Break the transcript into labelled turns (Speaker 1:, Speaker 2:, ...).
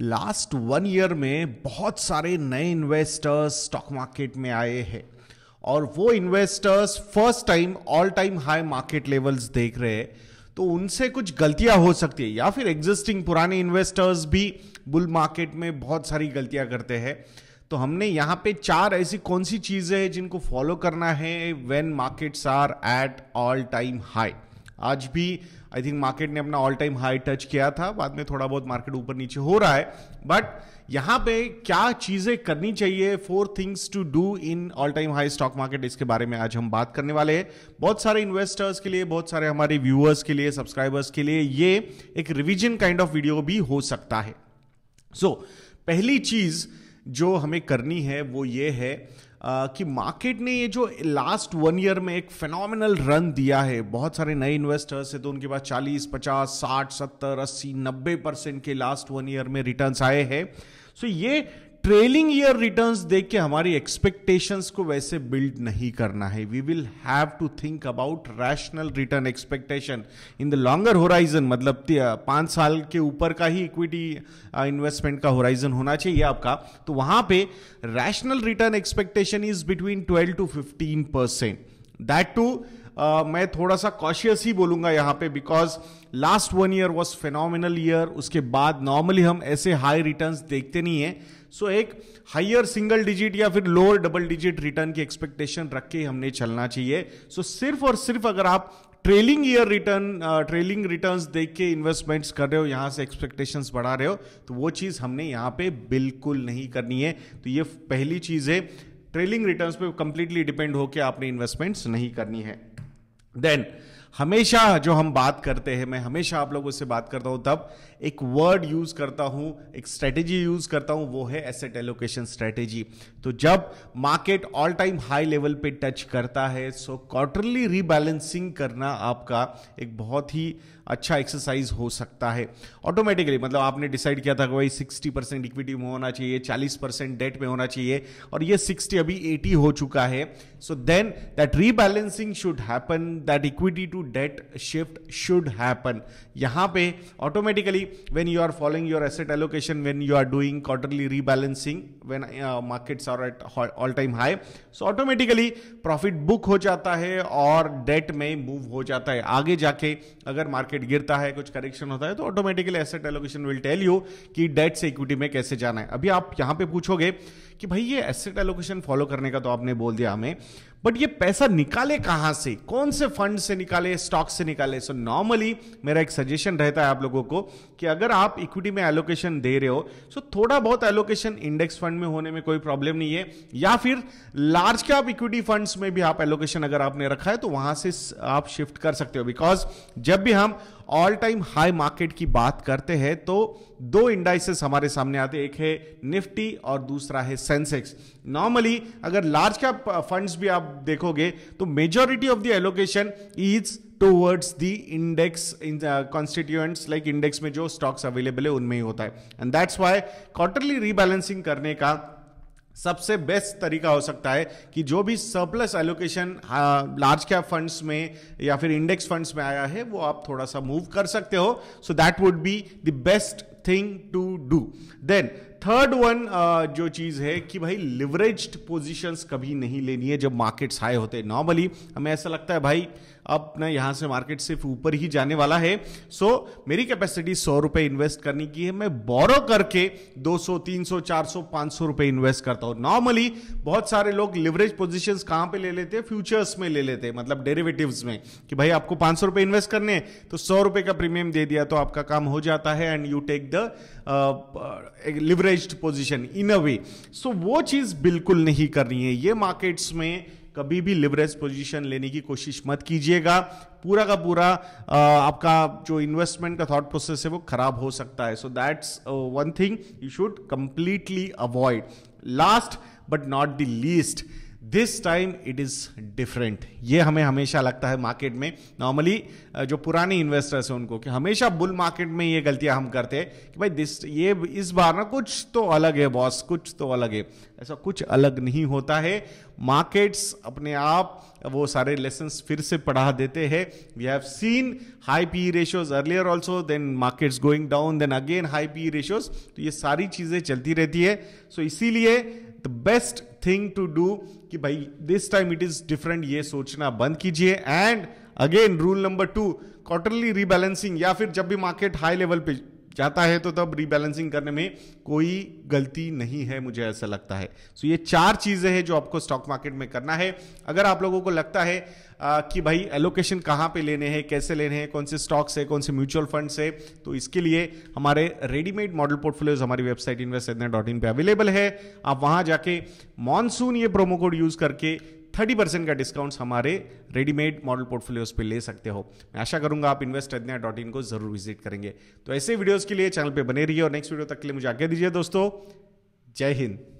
Speaker 1: last one year में बहुत सारे नए इन्वेस्टर्स स्टॉक मार्केट में आए हैं और वो investors first time all time high market levels देख रहे हैं तो उनसे कुछ गलतियां हो सकती है या फिर एग्जिस्टिंग पुराने इन्वेस्टर्स भी बुल मार्केट में बहुत सारी गलतियां करते हैं तो हमने यहाँ पे चार ऐसी कौन सी चीज़ें हैं जिनको फॉलो करना है when markets are at all time high आज भी आई थिंक मार्केट ने अपना ऑल टाइम हाई टच किया था बाद में थोड़ा बहुत मार्केट ऊपर नीचे हो रहा है बट यहाँ पे क्या चीज़ें करनी चाहिए four things to do in all time high stock market इसके बारे में आज हम बात करने वाले हैं बहुत सारे इन्वेस्टर्स के लिए बहुत सारे हमारे व्यूअर्स के लिए सब्सक्राइबर्स के लिए ये एक रिविजन काइंड ऑफ वीडियो भी हो सकता है सो so, पहली चीज़ जो हमें करनी है वो ये है कि मार्केट ने ये जो लास्ट वन ईयर में एक फेनोमिनल रन दिया है बहुत सारे नए इन्वेस्टर्स है तो उनके पास चालीस पचास साठ सत्तर अस्सी नब्बे परसेंट के लास्ट वन ईयर में रिटर्न आए हैं सो ये ट्रेलिंग ईयर रिटर्न देख के हमारी एक्सपेक्टेशन को वैसे बिल्ड नहीं करना है we will have to think about rational return expectation in the longer horizon मतलब पांच साल के ऊपर का ही इक्विटी इन्वेस्टमेंट का होराइजन होना चाहिए आपका तो वहां पे rational return expectation is between twelve to fifteen percent that too मैं थोड़ा सा कॉशियस ही बोलूंगा यहाँ पे because last one year was phenomenal year उसके बाद नॉर्मली हम ऐसे हाई रिटर्न देखते नहीं है सो so, एक हाइयर सिंगल डिजिट या फिर लोअर डबल डिजिट रिटर्न की एक्सपेक्टेशन रख के हमने चलना चाहिए सो so, सिर्फ और सिर्फ अगर आप trailing year return trailing return देख के इन्वेस्टमेंट्स कर रहे हो यहाँ से एक्सपेक्टेशन बढ़ा रहे हो तो वो चीज़ हमने यहाँ पे बिल्कुल नहीं करनी है तो ये पहली चीज़ है ट्रेलिंग रिटर्न्स पे कंप्लीटली डिपेंड होकर आपने इन्वेस्टमेंट्स नहीं करनी है Then हमेशा जो हम बात करते हैं मैं हमेशा आप लोगों से बात करता हूं तब एक वर्ड यूज़ करता हूं एक स्ट्रेटेजी यूज़ करता हूं वो है एसेट एलोकेशन स्ट्रेटेजी तो जब market all time high level पे टच करता है सो क्वार्टरली रीबैलेंसिंग करना आपका एक बहुत ही अच्छा एक्सरसाइज हो सकता है ऑटोमेटिकली मतलब आपने डिसाइड किया था कि भाई सिक्सटी परसेंट इक्विटी में होना चाहिए चालीस परसेंट डेट में होना चाहिए और ये सिक्सटी अभी एटी हो चुका है so then that rebalancing should happen that equity to debt shift should happen यहां पे automatically when you are following your asset allocation when you are doing quarterly rebalancing when markets are at all time high so automatically profit book हो जाता है और date में move हो जाता है आगे जाके अगर मार्केट गिरता है कुछ करेक्शन होता है तो automatically asset allocation will tell you कि डेट से इक्विटी में कैसे जाना है अभी आप यहां पे पूछोगे कि भाई ये एसेट एलोकेशन फॉलो करने का तो आपने बोल दिया हमें बट ये पैसा निकाले कहां से कौन से फंड से निकाले स्टॉक से निकाले सो so नॉर्मली मेरा एक सजेशन रहता है आप लोगों को कि अगर आप इक्विटी में एलोकेशन दे रहे हो सो so थोड़ा बहुत एलोकेशन इंडेक्स फंड में होने में कोई प्रॉब्लम नहीं है या फिर लार्ज कैप इक्विटी फंड्स में भी आप एलोकेशन अगर आपने रखा है तो वहां से आप शिफ्ट कर सकते हो बिकॉज जब भी हम ऑल टाइम हाई मार्केट की बात करते हैं तो दो इंडाइसेस हमारे सामने आते एक है निफ्टी और दूसरा है सेंसेक्स नॉर्मली अगर लार्ज कैप फंड्स भी आप देखोगे तो majority of the allocation is towards the index constituents like index में जो स्टॉक्स अवेलेबल है उनमें ही होता है and that's why quarterly rebalancing करने का सबसे बेस्ट तरीका हो सकता है कि जो भी surplus allocation large cap funds में या फिर इंडेक्स फंड्स में आया है वो आप थोड़ा सा मूव कर सकते हो so that would be the best thing to do then third one uh, जो चीज़ है कि भाई लिवरेज्ड पोजीशंस कभी नहीं लेनी है जब मार्केट्स हाई होते हैं नॉर्मली हमें ऐसा लगता है भाई अब ना यहां से मार्केट सिर्फ ऊपर ही जाने वाला है सो so, मेरी कैपेसिटी सौ रुपए इन्वेस्ट करने की है मैं बोरो करके 200, 300, 400, 500 रुपए इन्वेस्ट करता हूं नॉर्मली बहुत सारे लोग लिवरेज पोजिशन कहां पे ले लेते हैं फ्यूचर्स में ले लेते हैं मतलब डेरेवेटिव में कि भाई आपको पांच सौ इन्वेस्ट करने हैं तो सौ रुपए का प्रीमियम दे दिया तो आपका काम हो जाता है and you take the leverage privileged position in a way so वो चीज बिल्कुल नहीं करनी है ये मार्केट्स में कभी भी लिवरेज पोजीशन लेने की कोशिश मत कीजिएगा पूरा का पूरा आपका जो इन्वेस्टमेंट का थॉट प्रोसेस है वो खराब हो सकता है so that's one thing you should completely avoid last but not the least this time it is different ये हमें हमेशा लगता है मार्केट में नॉर्मली जो पुराने इन्वेस्टर्स हैं उनको कि हमेशा बुल मार्केट में ये गलतियां हम करते हैं कि भाई दिस ये इस बार ना कुछ तो अलग है बॉस कुछ तो अलग है ऐसा कुछ अलग नहीं होता है मार्केट्स अपने आप वो सारे लेसन फिर से पढ़ा देते हैं we have seen high P ratios earlier also then markets going down then again high P ratios तो ये सारी चीज़ें चलती रहती है सो so इसीलिए the best thing to do कि भाई this time it is different ये सोचना बंद कीजिए and again rule number two quarterly rebalancing या फिर जब भी मार्केट हाई लेवल पे जाता है तो तब रीबैलेंसिंग करने में कोई गलती नहीं है मुझे ऐसा लगता है सो so ये चार चीज़ें हैं जो आपको स्टॉक मार्केट में करना है अगर आप लोगों को लगता है आ, कि भाई एलोकेशन कहाँ पे लेने हैं कैसे लेने हैं कौन से स्टॉक्स है कौन से म्यूचुअल फंड है तो इसके लिए हमारे रेडीमेड मॉडल पोर्टफोलियोज हमारी वेबसाइट इन्वेस्ट डॉट इन पर अवेलेबल है आप वहां जाके मानसून ये प्रोमो कोड यूज़ करके थर्टी परसेंट का डिस्काउंट्स हमारे रेडीमेड मॉडल पोर्टफोलियोज पे ले सकते हो मैं आशा करूंगा आप इन्वेस्ट अज्ञा डॉट इन को जरूर विजिट करेंगे तो ऐसे वीडियोज के लिए चैनल पर बने रहिए और नेक्स्ट वीडियो तक के लिए मुझे आज्ञा दीजिए दोस्तों जय हिंद